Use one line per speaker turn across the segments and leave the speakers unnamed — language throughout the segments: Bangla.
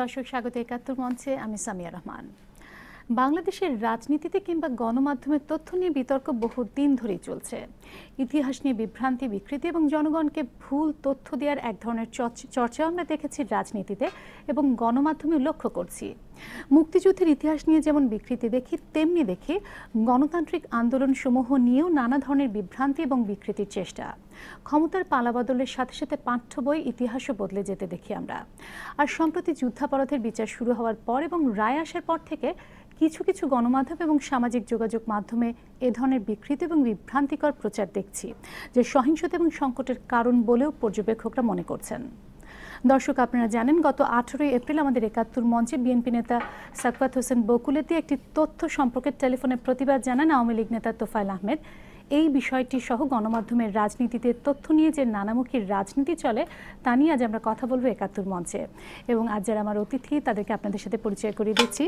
দর্শক স্বাগত একাত্তর মঞ্চে আমি সামিয়া রহমান বাংলাদেশের রাজনীতিতে কিংবা গণমাধ্যমের তথ্য নিয়ে বিতর্ক বহুদিন ধরেই চলছে ইতিহাস নিয়ে বিভ্রান্তি বিকৃতি এবং জনগণকে ভুল তথ্য দেওয়ার এক ধরনের চর্চাও আমরা দেখেছি রাজনীতিতে এবং গণমাধ্যমে লক্ষ্য করছি মুক্তিযুদ্ধের ইতিহাস নিয়ে যেমন বিকৃতি দেখি তেমনি দেখি গণতান্ত্রিক আন্দোলন সমূহ নিয়েও নানা ধরনের বিভ্রান্তি এবং বিকৃতির চেষ্টা ক্ষমতার পালাবদলের সাথে সাথে পাঠ্য বই ইতিহাসও বদলে যেতে দেখি আমরা আর সম্প্রতি যুদ্ধাপরাধের বিচার শুরু হওয়ার পর এবং রায় আসার পর থেকে কিছু কিছু গণমাধ্যম এবং সামাজিক যোগাযোগ মাধ্যমে এ ধরনের বিকৃত এবং বিভ্রান্তিকর প্রচার দেখছি যে সহিংসতা এবং সংকটের কারণ বলেও পর্যবেক্ষকরা মনে করছেন দর্শক আপনারা জানেন গত আঠেরোই এপ্রিল আমাদের একাত্তর মঞ্চে বিএনপি নেতা সাকফাত হোসেন বকুলেতে একটি তথ্য সম্পর্কে টেলিফোনে প্রতিবাদ জানান আওয়ামী লীগ নেতা তোফাইল আহমেদ এই বিষয়টি সহ গণমাধ্যমের রাজনীতিতে তথ্য নিয়ে যে নানামুখী রাজনীতি চলে তা নিয়ে আজ আমরা কথা বলবো একাত্তর মঞ্চে এবং আজ যারা আমার অতিথি তাদেরকে আপনাদের সাথে পরিচয় করিয়ে দিচ্ছি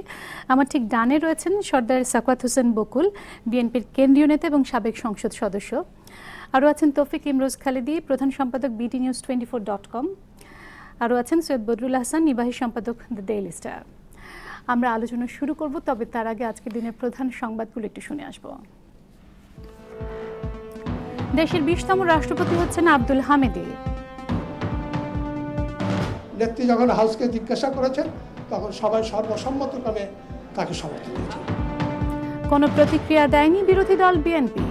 আমার ঠিক ডানে রয়েছেন সর্দার সাকওয়াত হোসেন বকুল বিএনপির কেন্দ্রীয় নেতা এবং সাবেক সংসদ সদস্য আরও আছেন তৌফিক ইমরোজ খালেদি প্রধান সম্পাদক BD news twenty four dot com আরও আছেন সৈয়দ বদরুল হাসান নির্বাহী সম্পাদক দ্য ডেইলি স্টার আমরা আলোচনা শুরু করব তবে তার আগে আজকের দিনের প্রধান সংবাদগুলো একটু শুনে আসবো দেশের বিশতম রাষ্ট্রপতি হচ্ছেন আব্দুল হামিদি
নেত্রী যখন হাউসকে জিজ্ঞাসা করেছেন তখন সবাই সর্বসম্মতক্রমে তাকে সমর্থন দিয়েছে
কোনো প্রতিক্রিয়া দেয়নি বিরোধী দল বিএনপি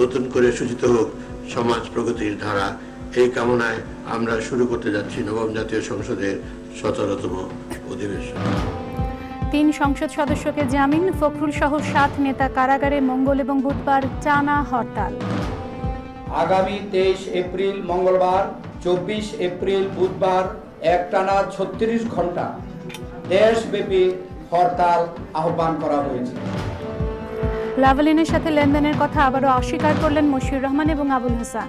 নতুন করে সূচিত হোক সমাজ প্রগতির ধারা এই কামনায় আমরা শুরু করতে যাচ্ছি নবম জাতীয় সংসদের সতেরোতম অধিবেশন
তিন সংসদ সদস্যকে জামিন ফখরুল সহ সাত নেতা কারাগারে মঙ্গল এবং বুধবার টানা হরতাল
আগামী তেইশ এপ্রিল মঙ্গলবার চব্বিশ এপ্রিল বুধবার এক টানা ছত্রিশ ঘন্টা দেশব্যাপী হরতাল আহ্বান করা হয়েছে
লাভলিনের সাথে লেনদেনের কথা আবারও অস্বীকার করলেন মশিউর রহমান এবং আবুল হাসান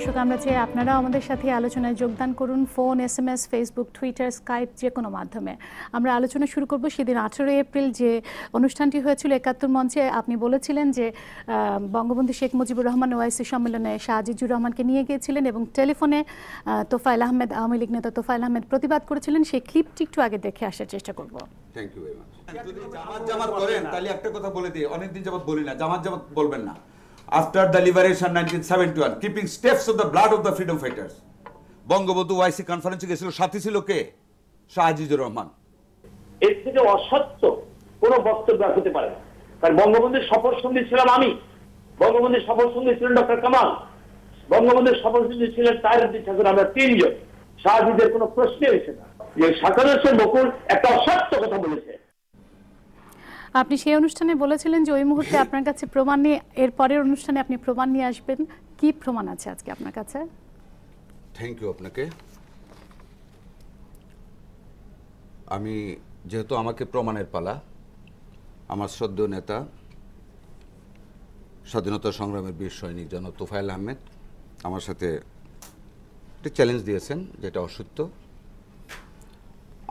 দর্শক আমরা চাই আপনারা আমাদের সাথে আলোচনায় যোগদান করুন phone S M S Facebook Twitter Skype যে কোনো মাধ্যমে আমরা আলোচনা শুরু করব সেদিন আঠেরোই এপ্রিল যে অনুষ্ঠানটি হয়েছিল একাত্তর মঞ্চে আপনি বলেছিলেন যে বঙ্গবন্ধু শেখ মুজিবুর রহমান ওয়াইসি সম্মেলনে শাহজিজুর রহমানকে নিয়ে গিয়েছিলেন এবং টেলিফোনে তোফাইল আহমেদ আওয়ামী লীগ নেতা তোফাইল আহমেদ প্রতিবাদ করেছিলেন সেই ক্লিপটি একটু আগে দেখে আসার চেষ্টা করব
থ্যাংক ইউ যদি জামাত জামাত করেন তাহলে একটা কথা বলে দিই অনেকদিন জামাত বলি না জামাত জামাত বলবেন না after the liberation 1971 keeping steps of the blood of the freedom fighters Bangabandhu ওয়াইসি কনফারেন্সে গেছিল সাথে ছিল কে শাহজিজুর রহমান এর থেকে অসত্য
কোনো বক্তব্য হতে পারে কারণ বঙ্গবন্ধুর সফর সঙ্গী ছিলাম আমি বঙ্গবন্ধুর সফর সঙ্গী ছিলেন ডক্টর কামাল বঙ্গবন্ধুর সফর সঙ্গী ছিলেন তাহিরুদ্দিন ঠাকুর আমরা তিনজন শাহজিদের কোনো প্রশ্নই হয়েছে না যে সাকারেশ্বর বকুল একটা অসত্য কথা বলেছে
আপনি সেই অনুষ্ঠানে বলেছিলেন যে ওই মুহূর্তে আপনার কাছে প্রমাণ নিয়ে এর পরের অনুষ্ঠানে আপনি প্রমাণ নিয়ে আসবেন কি প্রমাণ আছে আজকে আপনার কাছে
থ্যাংক ইউ আপনাকে আমি যেহেতু আমাকে প্রমাণের পালা আমার শ্রদ্ধ নেতা স্বাধীনতা সংগ্রামের বীর সৈনিক যেন তোফায়েল আহমেদ আমার সাথে একটি চ্যালেঞ্জ দিয়েছেন যেটা অসত্য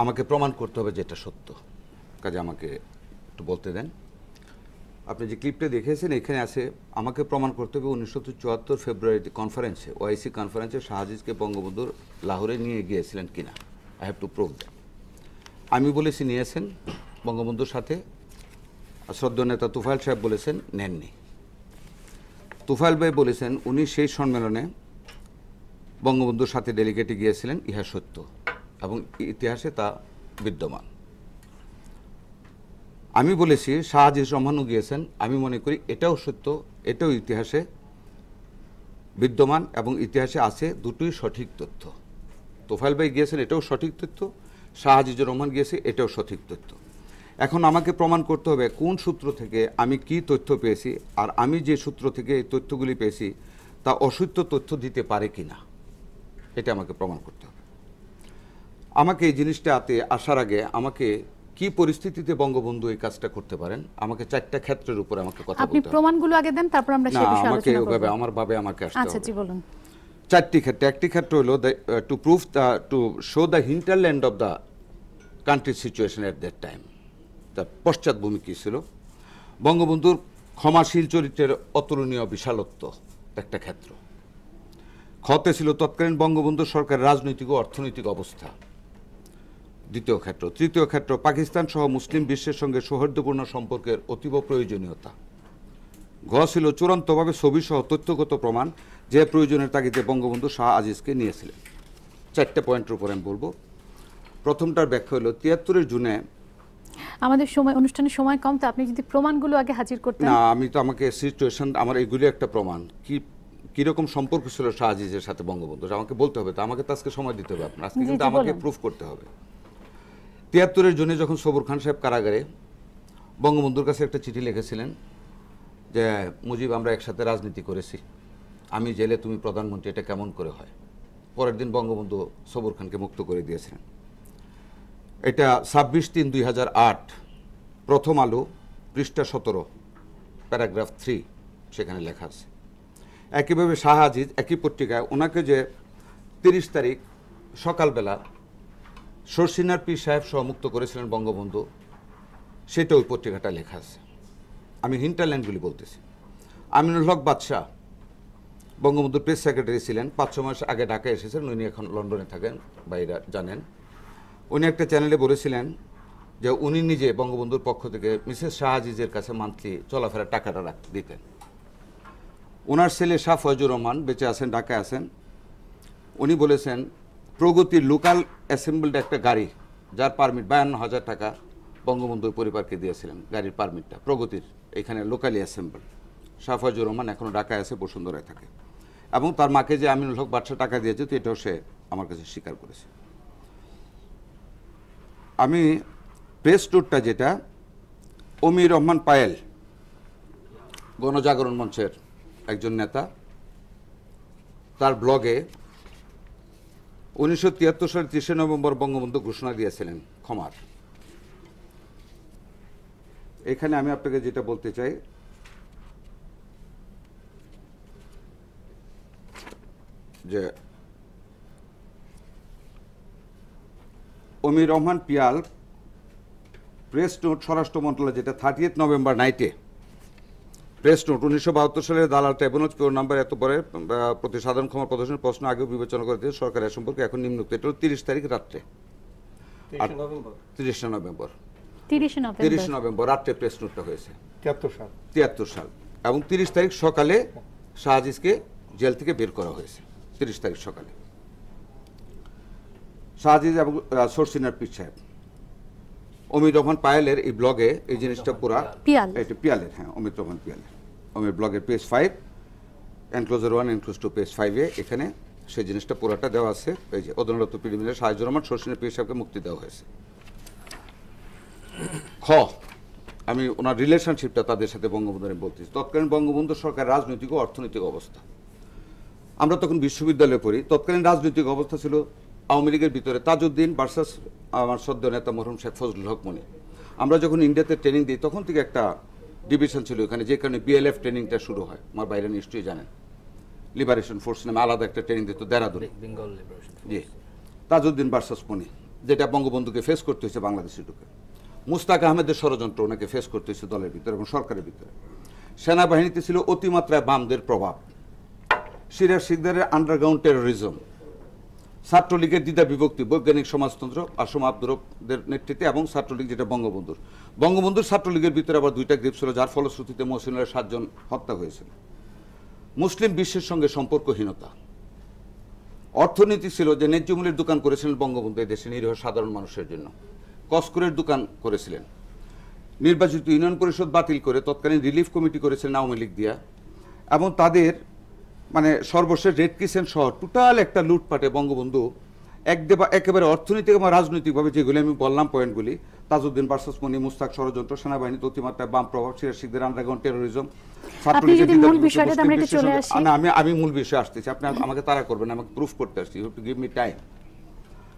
আমাকে প্রমাণ করতে হবে যেটা সত্য কাজে আমাকে একটু বলতে দেন আপনি যে ক্লিপটা দেখেছেন এখানে আছে আমাকে প্রমাণ করতে হবে উনিশশো চুয়াত্তর ফেব্রুয়ারি কনফারেন্সে ওআইসি কনফারেন্সে শাহজিজকে বঙ্গবন্ধুর লাহোরে নিয়ে গিয়েছিলেন কিনা I have to prove that আমি বলেছি নিয়েছেন বঙ্গবন্ধুর সাথে শ্রদ্ধ নেতা তুফাইল সাহেব বলেছেন নেননি তুফাইল ভাই বলেছেন উনি সেই সম্মেলনে বঙ্গবন্ধুর সাথে ডেলিগেটে গিয়েছিলেন ইহা সত্য এবং ইতিহাসে তা বিদ্যমান আমি বলেছি শাহাজির রহমানও গিয়েছেন আমি মনে করি এটাও সত্য এটাও ইতিহাসে বিদ্যমান এবং ইতিহাসে আছে দুটোই সঠিক তথ্য তোফাইল ভাই গিয়েছেন এটাও সঠিক তথ্য শাহাজিজুর রহমান গিয়েছে এটাও সঠিক তথ্য এখন আমাকে প্রমাণ করতে হবে কোন সূত্র থেকে আমি কি তথ্য পেয়েছি আর আমি যে সূত্র থেকে এই তথ্যগুলি পেয়েছি তা অসত্য তথ্য দিতে পারে কি না এটা আমাকে প্রমাণ করতে হবে আমাকে এই জিনিসটাতে আসার আগে আমাকে কি পরিস্থিতিতে বঙ্গবন্ধু এই কাজটা করতে পারেন আমাকে চারটা ক্ষেত্রের উপরে আমাকে কথা বলতে আপনি
প্রমাণগুলো আগে দেন তারপর আমরা সেই বিষয়ে আলোচনা করব আমাকে আমার
ভাবে আমাকে আসতে আচ্ছা জি বলুন চারটি ক্ষেত্রে একটি ক্ষেত্র হলো to proof the to show the hinterland of the country situation at that time তার ভূমি কী ছিল বঙ্গবন্ধুর ক্ষমাশীল চরিত্রের অতুলনীয় বিশালত্ব একটা ক্ষেত্র ক্ষতে ছিল তৎকালীন বঙ্গবন্ধু সরকার রাজনৈতিক ও অর্থনৈতিক অবস্থা দ্বিতীয় ক্ষেত্র তৃতীয় ক্ষেত্র পাকিস্তান সহ মুসলিম বিশ্বের সঙ্গে সৌহার্দ্যপূর্ণ সম্পর্কের অতীব প্রয়োজনীয়তা ঘ ছিল চূড়ান্তভাবে সহ তথ্যগত প্রমাণ যে প্রয়োজনের তাগিদে বঙ্গবন্ধু শাহ আজিজকে নিয়েছিলেন চারটে পয়েন্টের উপর আমি বলবো প্রথমটার ব্যাখ্যা হলো তিয়াত্তরের জুনে
আমাদের সময় অনুষ্ঠানের সময় কম তো আপনি যদি প্রমাণগুলো আগে হাজির করতেন না
আমি তো আমাকে সিচুয়েশন আমার এগুলি একটা প্রমাণ কি কিরকম সম্পর্ক ছিল আজিজের সাথে বঙ্গবন্ধু আমাকে বলতে হবে তো আমাকে তো আজকে সময় দিতে হবে আপনার আজকে কিন্তু আমাকে প্রুফ করতে হবে তিয়াত্তরের জন্য যখন সবর খান সাহেব কারাগারে বঙ্গবন্ধুর কাছে একটা চিঠি লিখেছিলেন যে মুজিব আমরা একসাথে রাজনীতি করেছি আমি জেলে তুমি প্রধানমন্ত্রী এটা কেমন করে হয় পরের দিন বঙ্গবন্ধু সবর খানকে মুক্ত করে দিয়েছিলেন এটা ছাব্বিশ তিন দুই প্রথম আলো পৃষ্ঠা সতেরো প্যারাগ্রাফ থ্রি সেখানে লেখা আছে একইভাবে শাহ আজিজ একই পত্রিকায় ওনাকে যে তিরিশ তারিখ সকালবেলা শর্ষিনার পীর সাহেব সহমুক্ত করেছিলেন বঙ্গবন্ধু সেটা ওই পত্রিকাটা লেখা আছে আমি হিন্টারল্যান্ডগুলি বলতেছি আমিনুল হক বাদশাহ বঙ্গবন্ধুর প্রেস সেক্রেটারি ছিলেন পাঁচ ছ মাস আগে ঢাকায় এসেছেন উনি এখন লন্ডনে থাকেন বাইরা জানেন উনি একটা চ্যানেলে বলেছিলেন যে উনি নিজে বঙ্গবন্ধুর পক্ষ থেকে মিসেস শাহাজিজের কাছে মান্থলি চলাফেরা টাকাটা রাখ দিতেন ওনার ছেলে শাহ ফয়জুর রহমান বেঁচে আছেন ঢাকায় আছেন উনি বলেছেন প্রগতির লোকাল অ্যাসেম্বলড একটা গাড়ি যার পারমিট বায়ান্ন হাজার টাকা বঙ্গবন্ধু পরিবারকে দিয়েছিলেন গাড়ির পারমিটটা প্রগতির এখানে লোকালি অ্যাসেম্বল সাফাজুর রহমান এখনও ঢাকায় আছে বসুন্ধরায় থাকে এবং তার মাকে যে আমিনুল হক বাদশা টাকা দিয়েছে তো এটাও সে আমার কাছে স্বীকার করেছে আমি প্রেস ট্যুরটা যেটা অমির রহমান পায়েল গণজাগরণ মঞ্চের একজন নেতা তার ব্লগে উনিশশো তিয়াত্তর সালের তিরিশে নভেম্বর বঙ্গবন্ধু ঘোষণা দিয়েছিলেন ক্ষমার এখানে আমি আপনাকে যেটা বলতে চাই যে অমির রহমান পিয়াল প্রেস নোট স্বরাষ্ট্র মন্ত্রণালয় যেটা থার্টি নভেম্বর নাইটে প্রেস নোট উনিশশো বাহাত্তর সালে দালাল ট্রাইব্যুনাল পিওর নাম্বার এত পরে প্রতি সাধারণ ক্ষমা প্রদর্শনের প্রশ্ন আগেও বিবেচনা করে দিয়ে সরকার এ সম্পর্কে এখন নিম্নুক্ত এটা তিরিশ তারিখ রাত্রে তিরিশে নভেম্বর তিরিশে নভেম্বর রাত্রে প্রেস নোটটা হয়েছে তিয়াত্তর সাল তিয়াত্তর সাল এবং তিরিশ তারিখ সকালে শাহজিজকে জেল থেকে বের করা হয়েছে তিরিশ তারিখ সকালে শাহজিজ এবং সরসিনার পিঠ সাহেব অমিত রহমান পায়েলের এই ব্লগে এই জিনিসটা পুরা এটা পিয়ালের হ্যাঁ অমিত রহমান পিয়ালের অমিত ব্লগের page five enclosure one enclose two page ফাইভে এখানে সেই জিনিসটা পুরাটা দেওয়া আছে এই যে অদনরত প্রিলিমিনারি সাহায্য রহমান শর্ষিনের পীর সাহেবকে মুক্তি দেওয়া হয়েছে খ আমি ওনার রিলেশনশিপটা তাদের সাথে বঙ্গবন্ধু আমি বলতেছি তৎকালীন বঙ্গবন্ধু সরকার রাজনৈতিক ও অর্থনৈতিক অবস্থা আমরা তখন বিশ্ববিদ্যালয়ে পড়ি তৎকালীন রাজনৈতিক অবস্থা ছিল আওয়ামী লীগের ভিতরে তাজউদ্দিন ভার্সাস আমার সদ্য নেতা মরহুম শেখ ফজলুল হক মনে আমরা যখন ইন্ডিয়াতে ট্রেনিং দিই তখন থেকে একটা ডিভিশন ছিল এখানে যে কারণে বিএলএফ ট্রেনিংটা শুরু হয় আমার বাইরে নিশ্চয়ই জানেন লিবারেশন ফোর্স নামে আলাদা একটা ট্রেনিং দিত দেরাদুন জি তাজউদ্দিন বার্সাস মনি যেটা বঙ্গবন্ধুকে ফেস করতে হয়েছে বাংলাদেশে ঢুকে মুস্তাক আহমেদের ষড়যন্ত্র ওনাকে ফেস করতে হয়েছে দলের ভিতরে এবং সরকারের ভিতরে সেনাবাহিনীতে ছিল অতিমাত্রায় বামদের প্রভাব সিরিয়ার শিকদারের আন্ডারগ্রাউন্ড টেরোরিজম ছাত্রলীগের দ্বিধা বিভক্তি বৈজ্ঞানিক সমাজতন্ত্র আসম আব্দুরবদের নেতৃত্বে এবং ছাত্রলীগ যেটা বঙ্গবন্ধুর বঙ্গবন্ধুর ছাত্রলীগের ভিতরে আবার দুইটা গ্রিপ ছিল যার ফলশ্রুতিতে মহসিনের সাতজন হত্যা হয়েছিল মুসলিম বিশ্বের সঙ্গে সম্পর্কহীনতা অর্থনীতি ছিল যে ন্যায্য মূল্যের দোকান করেছিলেন বঙ্গবন্ধু দেশে নিরীহ সাধারণ মানুষের জন্য কস্করের দোকান করেছিলেন নির্বাচিত ইউনিয়ন পরিষদ বাতিল করে তৎকালীন রিলিফ কমিটি করেছিলেন আওয়ামী লীগ দিয়া এবং তাদের মানে সর্বশেষ রেড কিসেন সহ টোটাল একটা লুটপাটে বঙ্গবন্ধু এক একেবারে অর্থনৈতিক এবং রাজনৈতিকভাবে যেগুলি আমি বললাম পয়েন্টগুলি তাজউদ্দিন বার্সাস মনি মুস্তাক ষড়যন্ত্র সেনাবাহিনী অতিমাত্রায় বাম প্রভাব শিরাশিকদের আন্ডারগ্রাউন্ড টেরোরিজম আমি আমি মূল বিষয়ে আসতেছি আপনি আমাকে তারা করবেন আমাকে প্রুফ করতে আসছি টু গিভ মি টাইম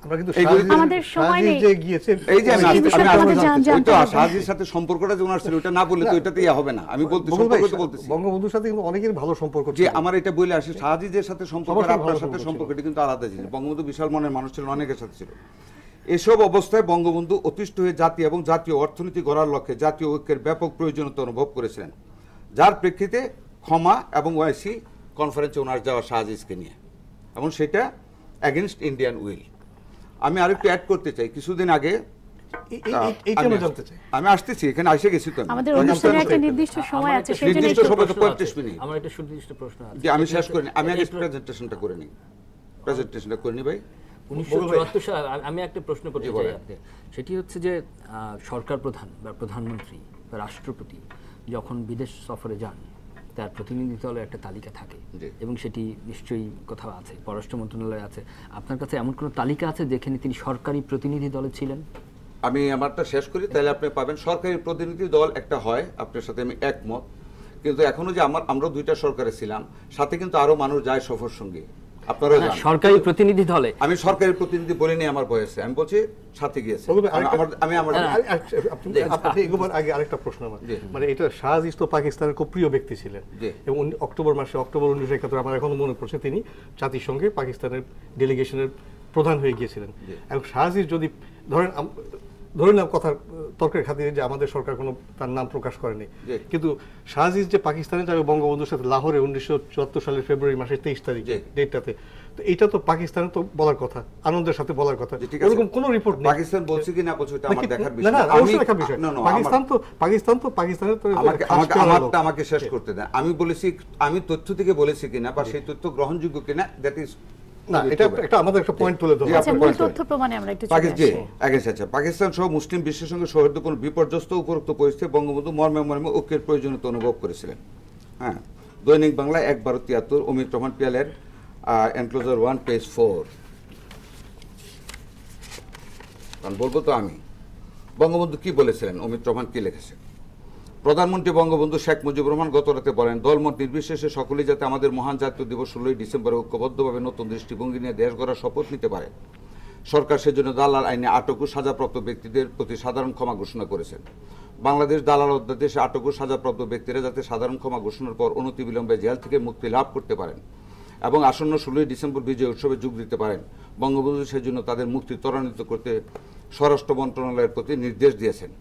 সম্পর্কটা হবে না আমি ভালো সম্পর্ক যে আমার এটা সম্পর্ক কিন্তু ছিল বঙ্গবন্ধু বিশাল মনের মানুষ ছিলেন অনেকের সাথে ছিল এসব অবস্থায় বঙ্গবন্ধু অতিষ্ঠ হয়ে জাতি এবং জাতীয় অর্থনীতি গড়ার লক্ষ্যে জাতীয় ঐক্যের ব্যাপক প্রয়োজনীয়তা অনুভব করেছিলেন যার প্রেক্ষিতে ক্ষমা এবং ওয়াইসি কনফারেন্সে ওনার যাওয়া শাহজিজকে নিয়ে এবং সেটা অ্যাগেনস্ট ইন্ডিয়ান উইল আমি আরেকটু অ্যাড করতে চাই কিছুদিন আগে আমি আসতেছি এখানে এসে গেছি তো প্রশ্ন আমি শেষ করি আমি আগে প্রেজেন্টেশনটা করে নিই প্রেজেন্টেশনটা করে নিই ভাই
আমি একটা প্রশ্ন করতে চাই আপনি সেটি হচ্ছে যে সরকার প্রধান বা প্রধানমন্ত্রী বা রাষ্ট্রপতি যখন বিদেশ সফরে যান তার প্রতিনিধি দলের একটা তালিকা থাকে এবং সেটি নিশ্চয়ই কোথাও আছে পররাষ্ট্র মন্ত্রণালয়ে আছে আপনার কাছে এমন কোনো তালিকা আছে যেখানে তিনি সরকারি প্রতিনিধি দলে ছিলেন
আমি আমারটা শেষ করি তাহলে আপনি পাবেন সরকারি প্রতিনিধি দল একটা হয় আপনার সাথে আমি একমত কিন্তু এখনও যে আমার আমরা দুইটা সরকারে ছিলাম সাথে কিন্তু আরও মানুষ যায় সফর সঙ্গে আপনারা হ্যাঁ, সরকারি প্রতিনিধি দলে আমি সরকারি প্রতিনিধি বলিনি আমার বয়সে আমি বলছি সাথে গিয়েছে আমি আমার হ্যাঁ, হ্যাঁ, আপনি এগোবার
আগে আরেকটা প্রশ্ন আমার মানে এটা শাহজিজ তো পাকিস্তানের খুব প্রিয় ব্যক্তি ছিলেন এবং অক্টোবর মাসে অক্টোবর উনিশশো একাত্তর আমার এখনো মনে পড়ছে তিনি সঙ্গে পাকিস্তানের ডেলিগেশনের প্রধান হয়ে গিয়েছিলেন এবং শাহজির যদি ধরেন ধরে নাও কথা তর্কের খাতিরে যে আমাদের সরকার কোনো তার নাম প্রকাশ করেনি কিন্তু শাহজিজ যে পাকিস্তানে যাবে বঙ্গবন্ধুর সাথে লাহোরে উনিশশো চুয়াত্তর সালের ফেব্রুয়ারি মাসের তেইশ তারিখে ডেটটাতে তো এটা তো পাকিস্তানে তো বলার কথা আনন্দের সাথে
বলার কথা এরকম কোন রিপোর্ট নেই পাকিস্তান বলছে কি না বলছে এটা আমার দেখার বিষয় না অবশ্যই দেখার বিষয় পাকিস্তান
তো পাকিস্তান তো পাকিস্তানে তো আমাকে আমাকে
আমাকে শেষ করতে দেন আমি বলেছি আমি তথ্য থেকে বলেছি কিনা বা সেই তথ্য গ্রহণযোগ্য কিনা দ্যাট ইজ আচ্ছা, আচ্ছা, আচ্ছা, মুসলিম বিশ্বের সঙ্গে কোনো বিপর্যস্ত বঙ্গবন্ধু মর্মে মর্মে প্রয়োজনীয়তা অনুভব করেছিলেন হ্যাঁ দৈনিক এক বারো তিয়াত্তর অমিত রহমান পিয়ালের ওয়ান ফোর কারণ বলবো তো আমি বঙ্গবন্ধু কি বলেছিলেন অমিত রহমান কি লিখেছেন প্রধানমন্ত্রী বঙ্গবন্ধু শেখ মুজিবুর রহমান গত রাতে বলেন দলমত নির্বিশেষে সকলেই যাতে আমাদের মহান জাতীয় দিবস ষোলোই ডিসেম্বরে ঐক্যবদ্ধভাবে নতুন দৃষ্টিভঙ্গি নিয়ে দেশ গড়ার শপথ নিতে পারে সরকার সেজন্য দালাল আইনে আটক ও সাজাপ্রাপ্ত ব্যক্তিদের প্রতি সাধারণ ক্ষমা ঘোষণা করেছেন বাংলাদেশ দালাল অধ্যাদেশে আটক ও সাজাপ্রাপ্ত ব্যক্তিরা যাতে সাধারণ ক্ষমা ঘোষণার পর অনতি বিলম্বে জেল থেকে মুক্তি লাভ করতে পারেন এবং আসন্ন ষোলোই ডিসেম্বর বিজয় উৎসবে যোগ দিতে পারেন বঙ্গবন্ধু সেজন্য তাদের মুক্তি ত্বরান্বিত করতে স্বরাষ্ট্র মন্ত্রণালয়ের প্রতি নির্দেশ দিয়েছেন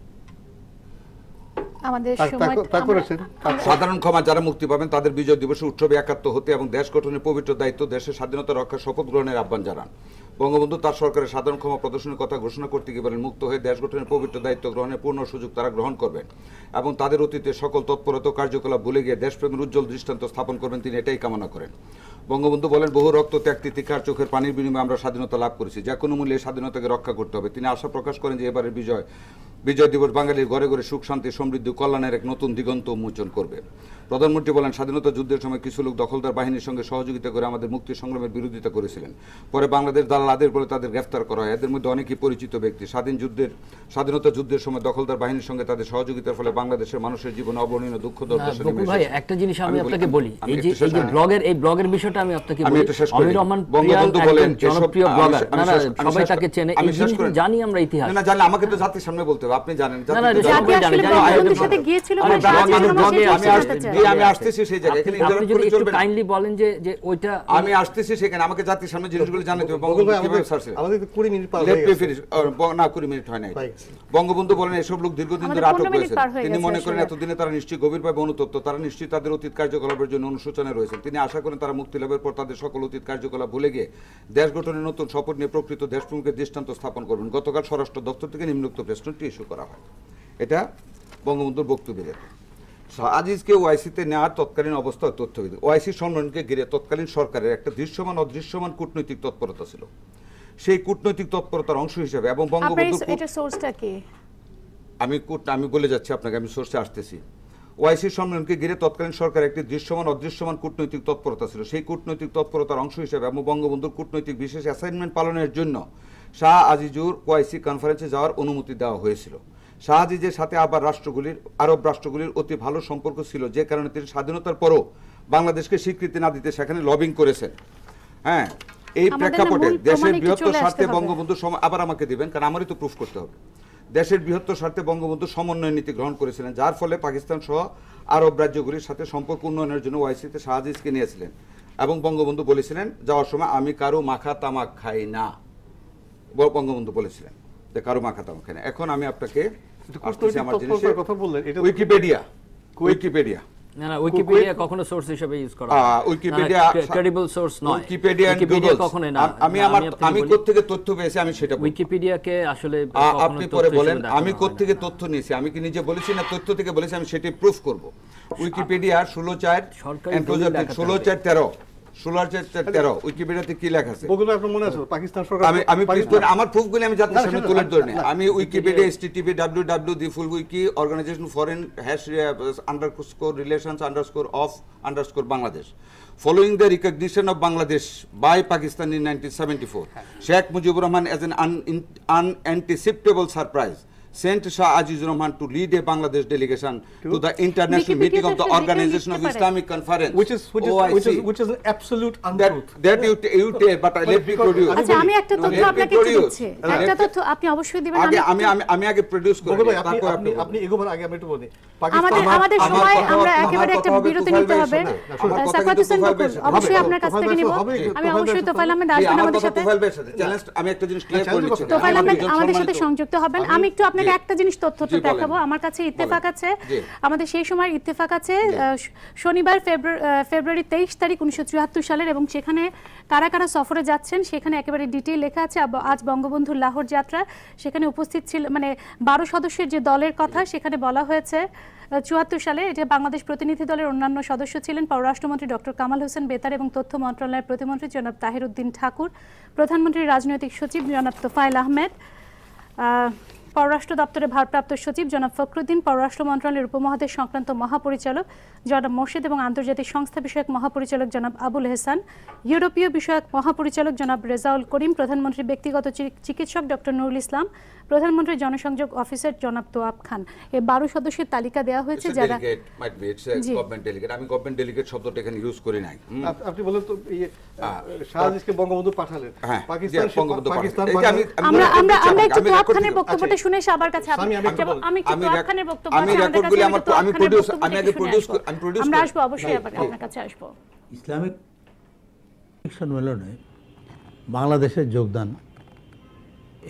সাধারণ
ক্ষমা যারা মুক্তি পাবেন তাদের বিজয় দিবসে উৎসবে একাত্ম হতে এবং দেশ গঠনের পবিত্র দায়িত্ব দেশের স্বাধীনতা রক্ষার শপথ গ্রহণের আহ্বান জানান বঙ্গবন্ধু তার সরকারের সাধারণ ক্ষমা প্রদর্শনের কথা ঘোষণা করতে গিয়ে বলেন মুক্ত হয়ে দেশ গঠনের পবিত্র দায়িত্ব গ্রহণের পূর্ণ সুযোগ তারা গ্রহণ করবেন এবং তাদের অতীতে সকল তৎপরতা কার্যকলাপ ভুলে গিয়ে দেশপ্রেমের উজ্জ্বল দৃষ্টান্ত স্থাপন করবেন তিনি এটাই কামনা করেন বঙ্গবন্ধু বলেন বহু রক্ত ত্যাগ তিতিক্ষার চোখের পানির বিনিময়ে আমরা স্বাধীনতা লাভ করেছি যে কোনো মূল্যে স্বাধীনতাকে রক্ষা করতে হবে তিনি আশা প্রকাশ করেন যে এবারের বিজয় বিজয় দিবস বাঙালির ঘরে ঘরে সুখ শান্তি সমৃদ্ধি কল্যাণের এক নতুন দিগন্ত উন্মোচন করবে প্রধানমন্ত্রী বলেন স্বাধীনতা যুদ্ধের সময় কিছু লোক দখলদার বাহিনীর সঙ্গে সহযোগিতা করে আমাদের মুক্তি সংগ্রামের বিরোধিতা করেছিলেন পরে বাংলাদেশ আদের বলে তাদের গ্রেফতার করা হয় এদের মধ্যে অনেকেই পরিচিত ব্যক্তি স্বাধীন যুদ্ধের স্বাধীনতা যুদ্ধের সময় দখলদার বাহিনীর সঙ্গে তাদের সহযোগিতার ফলে বাংলাদেশের মানুষের জীবন অবর্ণীয় দুঃখ দর্শন একটা জিনিস আমি আপনাকে বলি এই যে
ব্লগের এই ব্লগের বিষয় আমি আপনাকে আমির রহমান বঙ্গবন্ধু বলেন জনপ্রিয় ব্লগার না না সবাই তাকে চেনে আমি শেষ জানি আমরা ইতিহাস না জানি আমাকে তো জাতির সামনে বলতে হবে আপনি জানেন না না আসলে সাথে গিয়েছিল আমি মানে আমি আসতেছি সেই জায়গায় আপনি যদি একটু কাইন্ডলি বলেন যে যে ওইটা
আমি আসতেছি সেখানে আমাকে জাতির সামনে জিনিসগুলো হবে বঙ্গবন্ধু কিভাবে আমাদের 20 মিনিট পার হয়ে গেছে না 20 মিনিট হয় নাই বঙ্গবন্ধু বলেন এসব লোক দীর্ঘদিন ধরে আটক রয়েছে তিনি মনে করেন এতদিনে তারা নিশ্চয়ই গভীরভাবে অনুতপ্ত তারা নিশ্চয়ই তাদের অতীত কার্যকলাপের জন্য অনুশোচনায় রয়েছে তিনি আশা করেন তারা মুক্তি লাভের পর তাদের সকল অতীত কার্যকলাপ ভুলে গিয়ে দেশ গঠনের নতুন শপথ নিয়ে প্রকৃত দেশপ্রেমিকের দৃষ্টান্ত স্থাপন করবেন গতকাল স্বরাষ্ট্র দপ্তর থেকে নিম্নোক্ত প্রেসনটি ইস্যু করা হয় এটা বঙ্গবন্ধুর বক্তব্যের আজিজকে ওআইসিতে নেওয়ার তৎকালীন অবস্থা তথ্যবিদ ওআইসি সম্মেলনকে ঘিরে তৎকালীন সরকারের একটা দৃশ্যমান অদৃশ্যমান কূটনৈতিক তৎপরতা ছিল সেই কূটনৈতিক তৎপরতার অংশ হিসেবে এবং বঙ্গবন্ধু আমি আমি বলে যাচ্ছি আপনাকে আমি সোর্সে আসতেছি ওয়াইসির সম্মেলনকে ঘিরে তৎকালীন সরকার একটি দৃশ্যমান অদৃশ্যমান কূটনৈতিক তৎপরতা ছিল সেই কূটনৈতিক তৎপরতার অংশ হিসেবে এবং বঙ্গবন্ধুর কূটনৈতিক বিশেষ অ্যাসাইনমেন্ট পালনের জন্য শাহ আজিজুর ওয়াইসি কনফারেন্সে যাওয়ার অনুমতি দেওয়া হয়েছিল শাহজিজের সাথে আবার রাষ্ট্রগুলির আরব রাষ্ট্রগুলির অতি ভালো সম্পর্ক ছিল যে কারণে তিনি স্বাধীনতার পরও বাংলাদেশকে স্বীকৃতি না দিতে সেখানে লবিং করেছেন হ্যাঁ এই প্রেক্ষাপটে দেশের বৃহত্তর স্বার্থে বঙ্গবন্ধুর সময় আবার আমাকে দিবেন কারণ আমারই তো প্রুফ করতে হবে দেশের বৃহত্তর স্বার্থে বঙ্গবন্ধু সমন্বয় নীতি গ্রহণ করেছিলেন যার ফলে পাকিস্তান সহ আরব রাজ্যগুলির সাথে সম্পর্ক উন্নয়নের জন্য ওয়াইসিতে শাহাজিজকে নিয়েছিলেন এবং বঙ্গবন্ধু বলেছিলেন যাওয়ার সময় আমি কারো মাখা তামাক খাই না বঙ্গবন্ধু বলেছিলেন যে কারো মাখা তামাক খাই না এখন আমি আপনাকে উইকিপিডিয়া উইকিপিডিয়া
ষোলো চার উইকিপিডিয়া আমি থেকে তথ্য
পেয়েছি আমি সেটা আসলে আপনি পরে বলেন আমি থেকে তথ্য নিয়েছি আমি কি নিজে বলেছি না তথ্য থেকে বলেছি আমি উইকিপিডিয়া ষোলো তেরো উইকিপিডিয়াতে কি লেখা foreign Bangladesh the recognition of by an surprise sent Shah Aziz Rahman to lead a Bangladesh delegation to, to the international meeting of the Organization of Islamic Conference. Which is which is, oh, which, is which is an absolute untruth. That, that you you take, but let me produce. আচ্ছা আমি একটা তথ্য আপনাকে দিচ্ছি একটা হ্যাঁ,
তথ্য আপনি অবশ্যই দিবেন আগে আমি আমি
আমি আগে প্রোডিউস করব তারপর আপনি আপনি এগোবার আগে আমি একটু বলি আমাদের আমাদের সময় আমরা একেবারে একটা বিরতি নিতে হবে সাকাত হোসেন অবশ্যই আপনার কাছ থেকে নিব আমি অবশ্যই তোফাইল আহমেদ আসবেন আমাদের সাথে আমি একটা জিনিস হ্যাঁ, ক্লিয়ার করে নিচ্ছি তোফাইল আহমেদ আমাদের সাথে
সংযুক্ত হবেন আমি একটু আপনার আপনাকে একটা জিনিস তথ্যটা দেখাবো আমার কাছে ইত্তেফাক আছে আমাদের সেই সময় ইত্তেফাক আছে শনিবার ফেব্রুয়ারি তেইশ তারিখ উনিশশো সালের এবং সেখানে কারা কারা সফরে যাচ্ছেন সেখানে একেবারে ডিটেইল লেখা আছে আজ বঙ্গবন্ধুর লাহোর যাত্রা সেখানে উপস্থিত ছিল মানে বারো সদস্যের যে দলের কথা সেখানে বলা হয়েছে চুয়াত্তর সালে এটা বাংলাদেশ প্রতিনিধি দলের অন্যান্য সদস্য ছিলেন পররাষ্ট্রমন্ত্রী ডক্টর কামাল হোসেন বেতার এবং তথ্য মন্ত্রণালয়ের প্রতিমন্ত্রী জনাব উদ্দিন ঠাকুর প্রধানমন্ত্রীর রাজনৈতিক সচিব জনাব তোফায়ল আহমেদ পররাষ্ট্র দপ্তরের ভারপ্রাপ্ত সচিব জনাব ফখরুদ্দিন পররাষ্ট্র মন্ত্রণালয়ের উপমহাদেশ সংক্রান্ত মহাপরিচালক জনাব মোর্শেদ এবং আন্তর্জাতিক সংস্থা বিষয়ক মহাপরিচালক জনাব আবুল হেসান ইউরোপীয় বিষয়ক মহাপরিচালক জনাব রেজাউল করিম প্রধানমন্ত্রীর ব্যক্তিগত চিকিৎসক ডক্টর নুরুল ইসলাম প্রধানমন্ত্রী জনসংযোগ অফিসার জনাব তোয়াব খান এই বারো সদস্যের তালিকা দেওয়া হয়েছে যারা
আমি গভর্নমেন্ট ডেলিগেট শব্দটা এখানে ইউজ করি নাই আপনি বলেন তো ইয়ে, হ্যাঁ,
বঙ্গবন্ধু পাঠালেন পাকিস্তান পাকিস্তান আমরা আমরা আমরা একটু তোয়াব খানের বক্তব্যটা
শুনে সবার কাছে আমি আমি তোয়াব আচ্ছা। খানের বক্তব্য আমি আমার আমি প্রোডিউস আমি আগে প্রোডিউস আমি প্রোডিউস আমরা আসবো অবশ্যই আবার হ্যাঁ। আপনার কাছে আসবো
ইসলামিক সম্মেলনে বাংলাদেশের যোগদান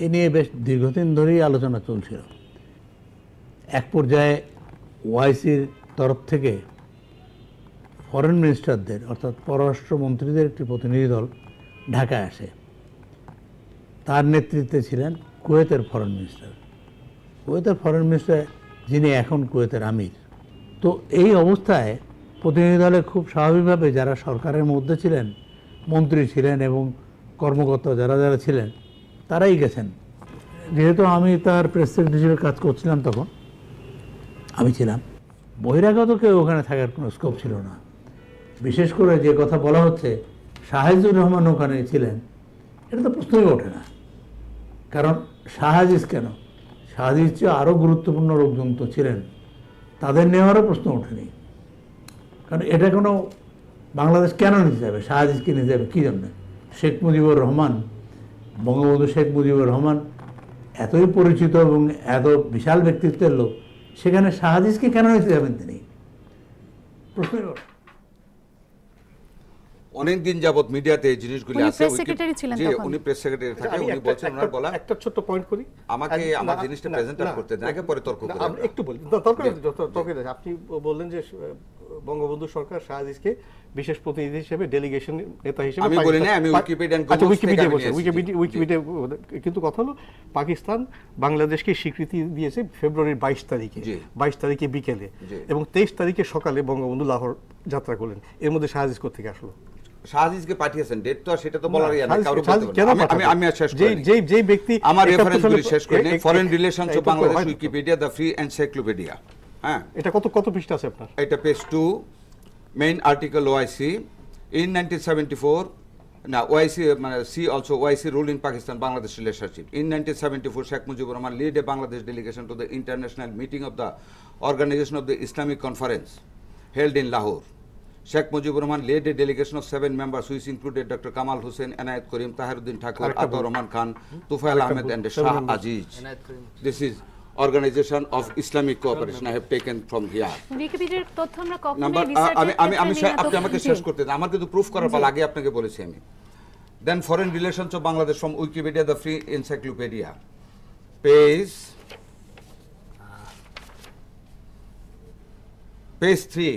এ নিয়ে বেশ দীর্ঘদিন ধরেই আলোচনা চলছিল এক পর্যায়ে ওয়াইসির তরফ থেকে ফরেন মিনিস্টারদের অর্থাৎ পররাষ্ট্রমন্ত্রীদের একটি প্রতিনিধি দল ঢাকায় আসে তার নেতৃত্বে ছিলেন কুয়েতের ফরেন মিনিস্টার কুয়েতের ফরেন মিনিস্টার যিনি এখন কুয়েতের আমির তো এই অবস্থায় প্রতিনিধি দলে খুব স্বাভাবিকভাবে যারা সরকারের মধ্যে ছিলেন মন্ত্রী ছিলেন এবং কর্মকর্তা যারা যারা ছিলেন তারাই গেছেন যেহেতু আমি তার প্রেসিডেন্ট হিসেবে কাজ করছিলাম তখন আমি ছিলাম বহিরাগত কেউ ওখানে থাকার কোনো স্কোপ ছিল না বিশেষ করে যে কথা বলা হচ্ছে শাহেজুর রহমান ওখানে ছিলেন এটা তো প্রশ্নই ওঠে না কারণ শাহাজিজ কেন শাহাজিজ চেয়ে আরও গুরুত্বপূর্ণ লোকজন তো ছিলেন তাদের নেওয়ারও প্রশ্ন ওঠেনি কারণ এটা কোনো বাংলাদেশ কেন নিতে যাবে শাহাজিজকে নিতে যাবে কী জন্য শেখ মুজিবুর রহমান বঙ্গবন্ধু শেখ মুজিবুর রহমান এতই পরিচিত এবং এত বিশাল ব্যক্তিত্বের লোক সেখানে শাহাদিসকে কেন নিতে যাবেন তিনি
অনেকদিন মিডিয়াতে জিনিসগুলি আছে যে উনি প্রেস সেক্রেটারি উনি আচ্ছা, বলছেন ওনার বলা একটা ছোট পয়েন্ট করি আমাকে আচ্ছা, আমার জিনিসটা প্রেজেন্ট করতে দেন আগে পরে তর্ক করি একটু
বলি তর্ক আপনি বললেন যে বঙ্গবন্ধু সরকার শাহজিজকে বিশেষ প্রতিনিধি হিসেবে ডেলিগেশন নেতা হিসেবে আমি বলি না আমি উইকিপিডিয়া আচ্ছা উইকিপিডিয়া বলছি উইকিপিডিয়া উইকিপিডিয়া কিন্তু কথা হলো পাকিস্তান বাংলাদেশকে স্বীকৃতি দিয়েছে ফেব্রুয়ারির বাইশ তারিখে বাইশ তারিখে বিকেলে এবং তেইশ তারিখে সকালে বঙ্গবন্ধু লাহোর যাত্রা করলেন এর মধ্যে শাহজিজ থেকে
আসলো শাহজিজকে পাঠিয়েছেন ডেট তো সেটা তো বলারই না আমি আমি শেষ করি
যে যে ব্যক্তি আমার রেফারেন্স শেষ করি foreign relations of Bangladesh
Wikipedia the free encyclopedia হ্যাঁ এটা কত কত পৃষ্ঠা আছে আপনার এটা page to main article OIC in seventy four না ওআইসি মানে see also OIC rule in Pakistan Bangladesh relationship in nineteen seventy four Sheikh Mujibur Rahman lead a Bangladesh delegation to the international meeting of the Organisation of the Islamic Conference held in Lahore Sheikh Mujibur Rahman led a delegation of seven member which included doctor Kamal Hossain Enayet Karim Taheruddin Thakur Ataur Rahman Khan Tufail Ahmed and Shah Aziz this is Organisation of Islamic Cooperation I have taken from here
উইকিপিডিয়ার তথ্য আমরা কখনোই রিসার্চ আমি আমি আমি আপনি আমাকে শেষ
করতে দেন আমার কিন্তু প্রুফ করার পালা আগে আপনাকে বলেছি আমি then foreign relations of Bangladesh from Wikipedia the free encyclopedia page page three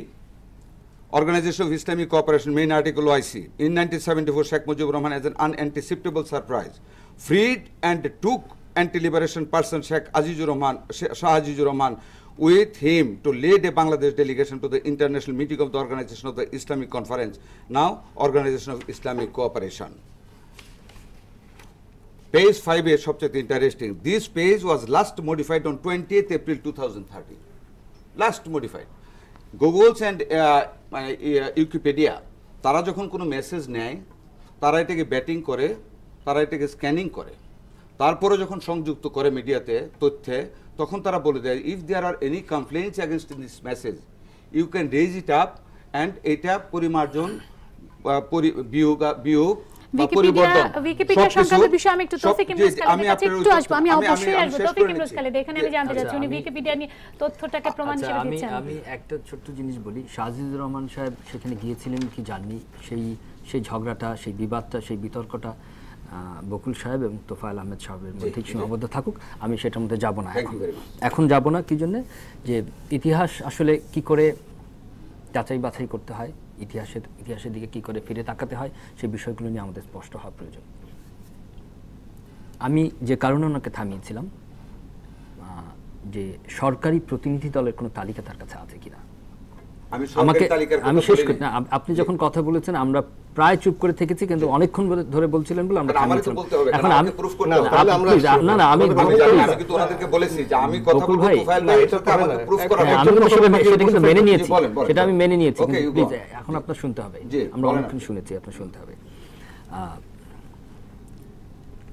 Organization of Islamic Cooperation, main article OIC. In 1974, Sheikh Mujibur Rahman, as an unanticipatable surprise, freed and took anti liberation person Sheikh Azizur Rahman Shah Azizur Rahman with him to lead a Bangladesh delegation to the international meeting of the Organisation of the Islamic Conference now Organisation of Islamic Cooperation page five এর সবচেয়ে interesting this page was last modified on twenty eighth April two thousand thirty last modified Google's and Wikipedia তারা যখন কোনো মেসেজ নেয় তারা এটাকে ব্যাটিং করে তারা এটাকে স্ক্যানিং করে তারপরে যখন সংযুক্ত করে মিডিয়াতে তথ্যে তখন তারা বলে দেয় if there are any complaints against in this message you can raise it up and এটা পরিমার্জন বিয়োগ রহমান সাহেব সেখানে
গিয়েছিলেন
কি জাননি সেই সেই ঝগড়াটা সেই বিবাদটা সেই বিতর্কটা বকুল সাহেব এবং তোফায়াল আহমেদ সাহেবের মধ্যে সীমাবদ্ধ থাকুক আমি সেটার মধ্যে যাব না এখন এখন যাব না কি জন্যে যে ইতিহাস আসলে কি করে যাচাই বাছাই করতে হয় ইতিহাসের ইতিহাসের দিকে কি করে ফিরে তাকাতে হয় সেই বিষয়গুলো নিয়ে আমাদের স্পষ্ট হওয়া প্রয়োজন আমি যে কারণে ওনাকে থামিয়েছিলাম যে সরকারি প্রতিনিধি দলের কোনো তালিকা তার কাছে আছে কিনা আমাকে আমি শেষ করি না আপনি যখন কথা বলেছেন আমরা প্রায় চুপ করে থেকেছি কিন্তু অনেকক্ষণ ধরে বলছিলেন বলে আমরা এখন আমি প্রুফ করতে হবে তাহলে আমরা না না আমি আমি আমি
আমি বলেছি যে কথা বলতে ফাইল এটা প্রুফ করা সেটা মেনে নিয়েছি সেটা আমি মেনে নিয়েছি প্লিজ এখন আপনার
শুনতে হবে আমরা অনেকক্ষণ শুনেছি আপনার শুনতে হবে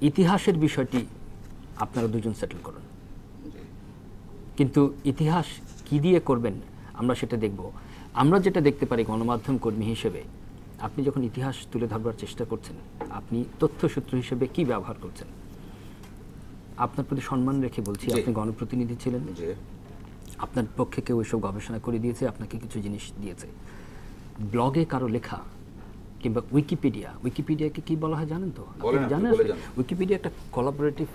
ইতিহাসের বিষয়টি আপনারা দুজন সেটেল করুন কিন্তু ইতিহাস কি দিয়ে করবেন আমরা সেটা দেখব আমরা যেটা দেখতে পারি গণমাধ্যম কর্মী হিসেবে আপনি যখন ইতিহাস তুলে ধরবার চেষ্টা করছেন আপনি তথ্যসূত্র হিসেবে কি ব্যবহার করছেন আপনার প্রতি সম্মান রেখে বলছি আপনি গণপ্রতিনিধি ছিলেন আপনার পক্ষে কেউ এসব গবেষণা করে দিয়েছে আপনাকে কিছু জিনিস দিয়েছে ব্লগে কারো লেখা কিংবা উইকিপিডিয়া উইকিপিডিয়াকে কি বলা হয় জানেন তো জানেন উইকিপিডিয়া একটা কলাবোরেটিভ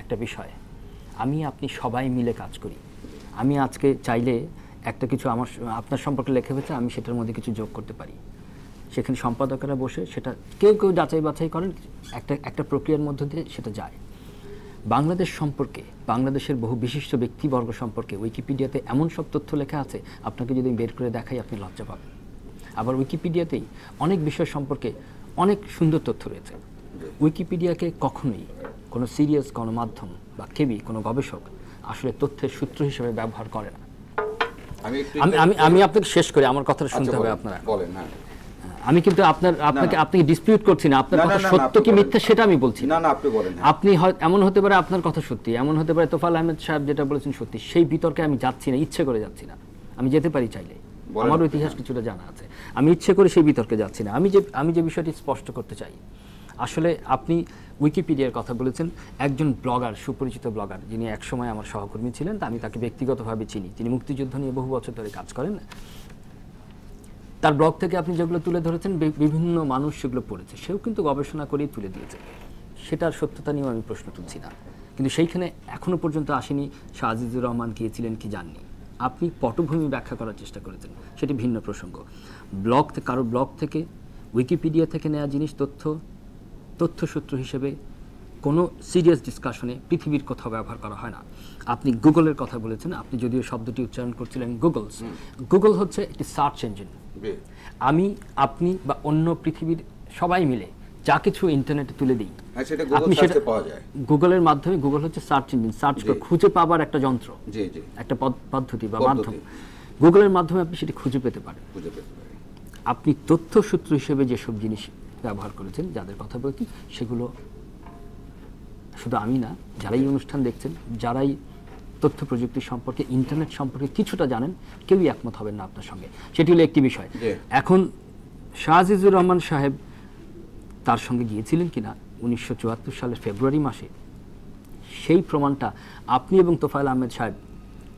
একটা বিষয় আমি আপনি সবাই মিলে কাজ করি আমি আজকে চাইলে একটা কিছু আমার আপনার সম্পর্কে লেখা হয়েছে আমি সেটার মধ্যে কিছু যোগ করতে পারি সেখানে সম্পাদকেরা বসে সেটা কেউ কেউ যাচাই বাছাই করেন একটা একটা প্রক্রিয়ার মধ্য দিয়ে সেটা যায় বাংলাদেশ সম্পর্কে বাংলাদেশের বহু বিশিষ্ট ব্যক্তিবর্গ সম্পর্কে উইকিপিডিয়াতে এমন সব তথ্য লেখা আছে আপনাকে যদি বের করে দেখাই আপনি লজ্জা পাবেন আবার উইকিপিডিয়াতেই অনেক বিষয় সম্পর্কে অনেক সুন্দর তথ্য রয়েছে উইকিপিডিয়াকে কখনোই কোনো সিরিয়াস গণমাধ্যম বা কেবি কোনো গবেষক আসলে তথ্যের সূত্র হিসেবে ব্যবহার করে না আমি আপনাকে শেষ আমার কথাটা আচ্ছা, শুনতে হবে আপনারা হ্যাঁ। হ্যাঁ, আমি কিন্তু আপনার আপনাকে আপনাকে ডিসপিউট করছি না আপনার কথা সত্য কি মিথ্যা সেটা আমি বলছি না না আপনি বলেন হ্যাঁ। আপনি এমন হতে পারে আপনার কথা সত্যি এমন হতে পারে তোফাল আহমেদ সাহেব যেটা বলেছেন সত্যি সেই বিতর্কে আমি যাচ্ছি না ইচ্ছে করে যাচ্ছি না আমি যেতে পারি চাইলে আমার ইতিহাস কিছুটা জানা আছে আমি ইচ্ছে করে সেই বিতর্কে যাচ্ছি না আমি যে আমি যে বিষয়টি স্পষ্ট করতে চাই আসলে আপনি উইকিপিডিয়ার কথা বলেছেন একজন ব্লগার সুপরিচিত ব্লগার যিনি একসময় আমার সহকর্মী ছিলেন তা আমি তাকে ব্যক্তিগতভাবে চিনি তিনি মুক্তিযুদ্ধ নিয়ে বহু বছর ধরে কাজ করেন তার ব্লগ থেকে আপনি যেগুলো তুলে ধরেছেন বিভিন্ন মানুষ সেগুলো পড়েছে সেও কিন্তু গবেষণা করেই তুলে দিয়েছে সেটার সত্যতা নিয়েও আমি প্রশ্ন তুলছি না কিন্তু সেইখানে এখনও পর্যন্ত আসেনি আজিজুর রহমান গিয়েছিলেন কি জাননি আপনি পটভূমি ব্যাখ্যা করার চেষ্টা করেছেন সেটি ভিন্ন প্রসঙ্গ ব্লগ কারো ব্লগ থেকে উইকিপিডিয়া থেকে নেওয়া জিনিস তথ্য তথ্যসূত্র হিসেবে কোনো সিরিয়াস ডিসকাশনে পৃথিবীর কোথাও ব্যবহার করা হয় না আপনি গুগলের কথা বলেছেন আপনি যদিও শব্দটি উচ্চারণ করছিলেন গুগলস গুগল হচ্ছে একটি সার্চ ইঞ্জিন আমি আপনি বা অন্য পৃথিবীর সবাই মিলে যা কিছু ইন্টারনেটে তুলে দিই
হ্যাঁ, আপনি সেটা
গুগলের মাধ্যমে গুগল হচ্ছে সার্চ ইঞ্জিন সার্চ করে খুঁজে পাবার একটা যন্ত্র একটা পদ্ধতি বা মাধ্যম গুগলের মাধ্যমে আপনি সেটি খুঁজে পেতে পারেন আপনি তথ্যসূত্র হিসেবে যেসব জিনিস ব্যবহার করেছেন যাদের কথা বলছি সেগুলো শুধু আমি না যারাই অনুষ্ঠান দেখছেন যারাই তথ্য প্রযুক্তি সম্পর্কে ইন্টারনেট সম্পর্কে কিছুটা জানেন কেউই একমত হবেন না আপনার সঙ্গে সেটি হলো একটি বিষয় এখন শাহজিজুর রহমান সাহেব তার সঙ্গে গিয়েছিলেন কিনা উনিশশো সালের ফেব্রুয়ারি মাসে সেই প্রমাণটা আপনি এবং তোফায়ল আহমেদ সাহেব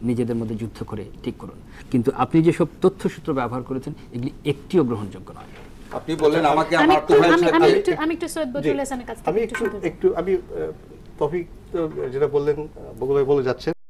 নিজেদের মধ্যে যুদ্ধ করে ঠিক করুন কিন্তু আপনি যেসব তথ্যসূত্র ব্যবহার করেছেন এগুলি একটিও গ্রহণযোগ্য নয়
আপনি বললেন আচ্ছা, আমাকে আমার তো
হয়েছে আমি একটু আমি একটু সৈয়দ বদরুল হাসানের কাছ থেকে আমি একটু
একটু আমি তফিক যেটা বললেন বগুলায় বলে যাচ্ছে